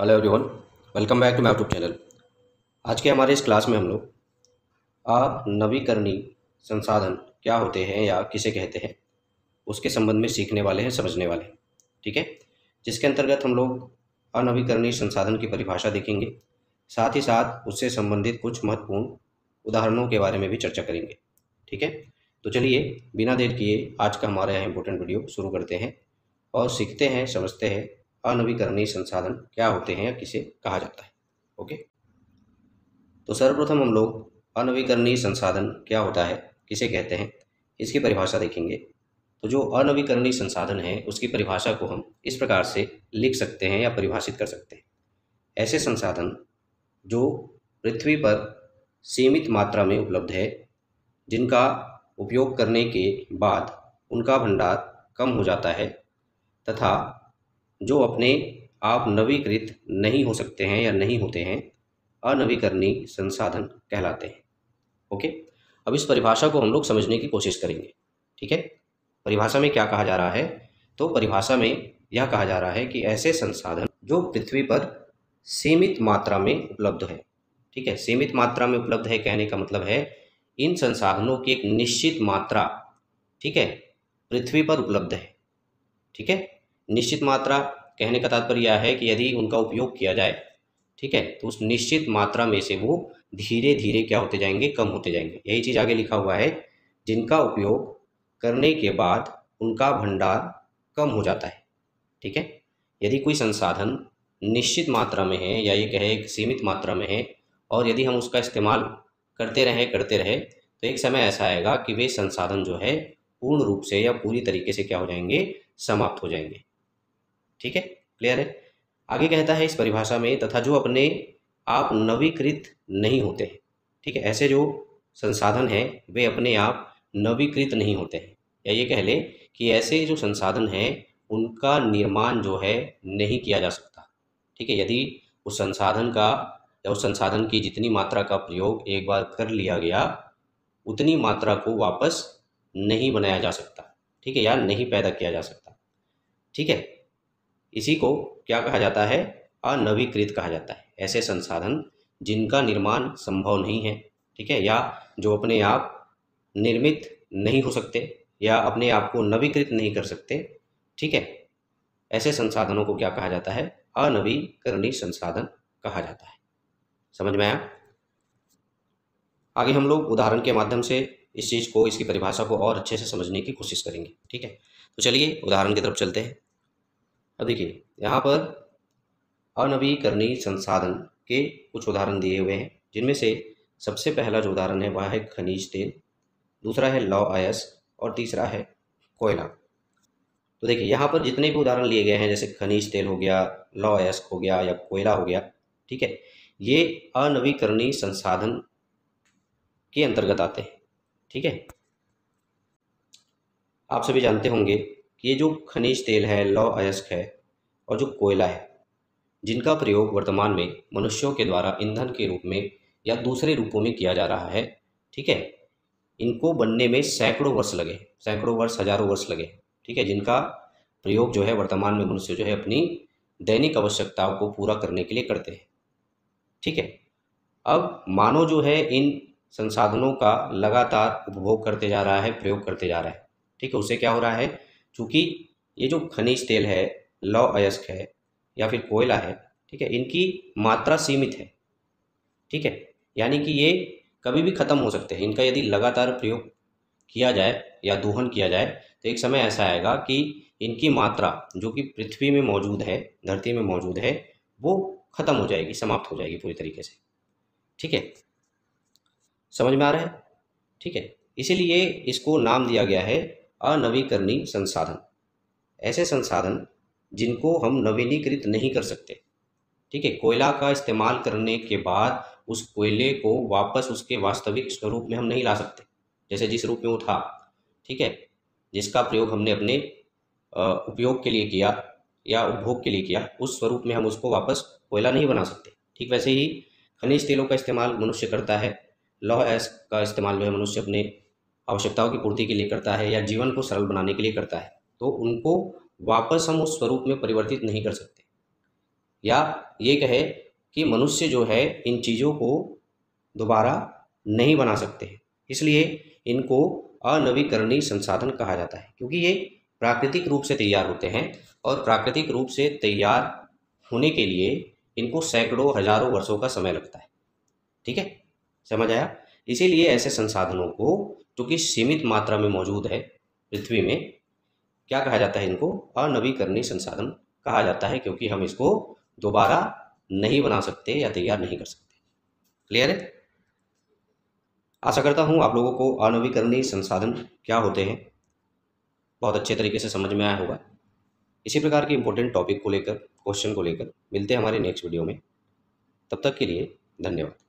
hello everyone welcome back to MyTube YouTube channel आज के हमारे इस क्लास में हम लोग आ नवीकरणीय संसाधन क्या होते हैं या किसे कहते हैं उसके संबंध में सीखने वाले हैं समझने वाले हैं ठीक है जिसके अंतर्गत हम लोग अनवीकरणीय संसाधन की परिभाषा देखेंगे साथ ही साथ उससे संबंधित कुछ महत्वपूर्ण उदाहरणों के बारे में भी चर्चा करेंगे ठीक है तो चलिए बिना देर किए आज का हमारा यहाँ इम्पोर्टेंट वीडियो शुरू करते हैं और सीखते हैं समझते हैं अनवीकरणीय संसाधन क्या होते हैं या किसे कहा जाता है ओके तो सर्वप्रथम हम लोग अनवीकरणीय संसाधन क्या होता है किसे कहते हैं इसकी परिभाषा देखेंगे तो जो अनवीकरणीय संसाधन है उसकी परिभाषा को हम इस प्रकार से लिख सकते हैं या परिभाषित कर सकते हैं ऐसे संसाधन जो पृथ्वी पर सीमित मात्रा में उपलब्ध है जिनका उपयोग करने के बाद उनका भंडार कम हो जाता है तथा जो अपने आप नवीकृत नहीं हो सकते हैं या नहीं होते हैं अनवीकरणीय संसाधन कहलाते हैं ओके अब इस परिभाषा को हम लोग समझने की कोशिश करेंगे ठीक है परिभाषा में क्या कहा जा रहा है तो परिभाषा में यह कहा जा रहा है कि ऐसे संसाधन जो पृथ्वी पर सीमित मात्रा में उपलब्ध है ठीक है सीमित मात्रा में उपलब्ध है कहने का मतलब है इन संसाधनों की एक निश्चित मात्रा ठीक है पृथ्वी पर उपलब्ध है ठीक है निश्चित मात्रा कहने का तात्पर्य यह है कि यदि उनका उपयोग किया जाए ठीक है तो उस निश्चित मात्रा में से वो धीरे धीरे क्या होते जाएंगे कम होते जाएंगे यही चीज़ आगे लिखा हुआ है जिनका उपयोग करने के बाद उनका भंडार कम हो जाता है ठीक है यदि कोई संसाधन निश्चित मात्रा में है या ये कहे सीमित मात्रा में है और यदि हम उसका इस्तेमाल करते रहें करते रहे तो एक समय ऐसा आएगा कि वे संसाधन जो है पूर्ण रूप से या पूरी तरीके से क्या हो जाएंगे समाप्त हो जाएंगे ठीक है क्लियर है आगे कहता है इस परिभाषा में तथा जो अपने आप नवीकृत नहीं होते हैं ठीक है ऐसे जो संसाधन हैं वे अपने आप नवीकृत नहीं होते हैं या ये कह लें कि ऐसे जो संसाधन हैं उनका निर्माण जो है नहीं किया जा सकता ठीक है यदि उस संसाधन का या उस संसाधन की जितनी मात्रा का प्रयोग एक बार कर लिया गया उतनी मात्रा को वापस नहीं बनाया जा सकता ठीक है या नहीं पैदा किया जा सकता ठीक है इसी को क्या कहा जाता है अनवीकृत कहा जाता है ऐसे संसाधन जिनका निर्माण संभव नहीं है ठीक है या जो अपने आप निर्मित नहीं हो सकते या अपने आप को नवीकृत नहीं कर सकते ठीक है ऐसे संसाधनों को क्या कहा जाता है अनवीकरणीय संसाधन कहा जाता है समझ में आया आगे हम लोग उदाहरण के माध्यम से इस चीज़ को इसकी परिभाषा को और अच्छे से समझने की कोशिश करेंगे ठीक है तो चलिए उदाहरण की तरफ चलते हैं अब देखिए यहाँ पर अनवीकरणीय संसाधन के कुछ उदाहरण दिए हुए हैं जिनमें से सबसे पहला जो उदाहरण है वह है खनिज तेल दूसरा है लौ आयस और तीसरा है कोयला तो देखिए यहाँ पर जितने भी उदाहरण लिए गए हैं जैसे खनिज तेल हो गया लौ आयस हो गया या कोयला हो गया ठीक है ये अनवीकरणीय संसाधन के अंतर्गत आते हैं ठीक है आप सभी जानते होंगे ये जो खनिज तेल है लौ अयस्क है और जो कोयला है जिनका प्रयोग वर्तमान में मनुष्यों के द्वारा ईंधन के रूप में या दूसरे रूपों में किया जा रहा है ठीक है इनको बनने में सैकड़ों वर्ष लगे सैकड़ों वर्ष हजारों वर्ष लगे ठीक है जिनका प्रयोग जो है वर्तमान में मनुष्य जो है अपनी दैनिक आवश्यकताओं को पूरा करने के लिए करते हैं ठीक है अब मानव जो है इन संसाधनों का लगातार उपभोग करते जा रहा है प्रयोग करते जा रहा है ठीक है उसे क्या हो रहा है चूँकि ये जो खनिज तेल है लौ अयस्क है या फिर कोयला है ठीक है इनकी मात्रा सीमित है ठीक है यानी कि ये कभी भी ख़त्म हो सकते हैं इनका यदि लगातार प्रयोग किया जाए या दोहन किया जाए तो एक समय ऐसा आएगा कि इनकी मात्रा जो कि पृथ्वी में मौजूद है धरती में मौजूद है वो ख़त्म हो जाएगी समाप्त हो जाएगी पूरी तरीके से ठीक है समझ में आ रहा है ठीक है इसीलिए इसको नाम दिया गया है अनवीकरणीय संसाधन ऐसे संसाधन जिनको हम नवीनीकृत नहीं कर सकते ठीक है कोयला का इस्तेमाल करने के बाद उस कोयले को वापस उसके वास्तविक स्वरूप में हम नहीं ला सकते जैसे जिस रूप में वो था ठीक है जिसका प्रयोग हमने अपने उपयोग के लिए किया या उपभोग के लिए किया उस स्वरूप में हम उसको वापस कोयला नहीं बना सकते ठीक वैसे ही खनिज तेलों का इस्तेमाल मनुष्य करता है लौह ऐस का इस्तेमाल जो है मनुष्य अपने आवश्यकताओं की पूर्ति के लिए करता है या जीवन को सरल बनाने के लिए करता है तो उनको वापस हम उस स्वरूप में परिवर्तित नहीं कर सकते या ये कहे कि मनुष्य जो है इन चीज़ों को दोबारा नहीं बना सकते हैं इसलिए इनको अनवीकरणीय संसाधन कहा जाता है क्योंकि ये प्राकृतिक रूप से तैयार होते हैं और प्राकृतिक रूप से तैयार होने के लिए इनको सैकड़ों हजारों वर्षों का समय लगता है ठीक है समझ आया इसीलिए ऐसे संसाधनों को चूँकि सीमित मात्रा में मौजूद है पृथ्वी में क्या कहा जाता है इनको अनवीकरणीय संसाधन कहा जाता है क्योंकि हम इसको दोबारा नहीं बना सकते या तैयार नहीं कर सकते क्लियर है आशा करता हूँ आप लोगों को अनवीकरणीय संसाधन क्या होते हैं बहुत अच्छे तरीके से समझ में आया होगा इसी प्रकार के इंपॉर्टेंट टॉपिक को लेकर क्वेश्चन को लेकर मिलते हैं हमारे नेक्स्ट वीडियो में तब तक के लिए धन्यवाद